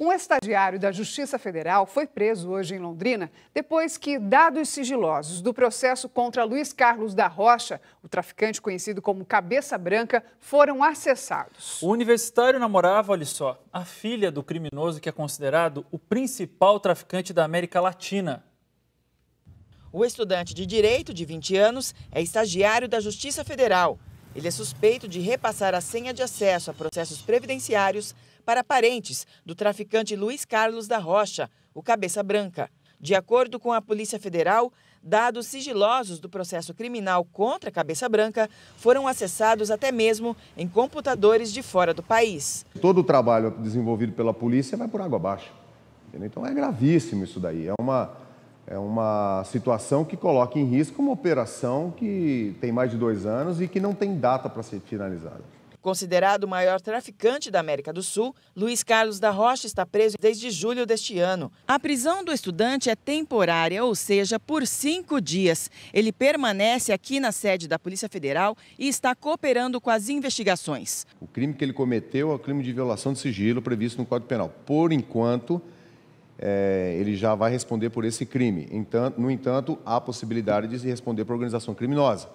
Um estagiário da Justiça Federal foi preso hoje em Londrina depois que dados sigilosos do processo contra Luiz Carlos da Rocha, o traficante conhecido como Cabeça Branca, foram acessados. O universitário namorava, olha só, a filha do criminoso que é considerado o principal traficante da América Latina. O estudante de direito de 20 anos é estagiário da Justiça Federal. Ele é suspeito de repassar a senha de acesso a processos previdenciários para parentes do traficante Luiz Carlos da Rocha, o Cabeça Branca. De acordo com a Polícia Federal, dados sigilosos do processo criminal contra a Cabeça Branca foram acessados até mesmo em computadores de fora do país. Todo o trabalho desenvolvido pela polícia vai por água abaixo. Então é gravíssimo isso daí. É uma é uma situação que coloca em risco uma operação que tem mais de dois anos e que não tem data para ser finalizada. Considerado o maior traficante da América do Sul, Luiz Carlos da Rocha está preso desde julho deste ano. A prisão do estudante é temporária, ou seja, por cinco dias. Ele permanece aqui na sede da Polícia Federal e está cooperando com as investigações. O crime que ele cometeu é o crime de violação de sigilo previsto no Código Penal. Por enquanto, é, ele já vai responder por esse crime. Então, no entanto, há possibilidade de se responder por organização criminosa.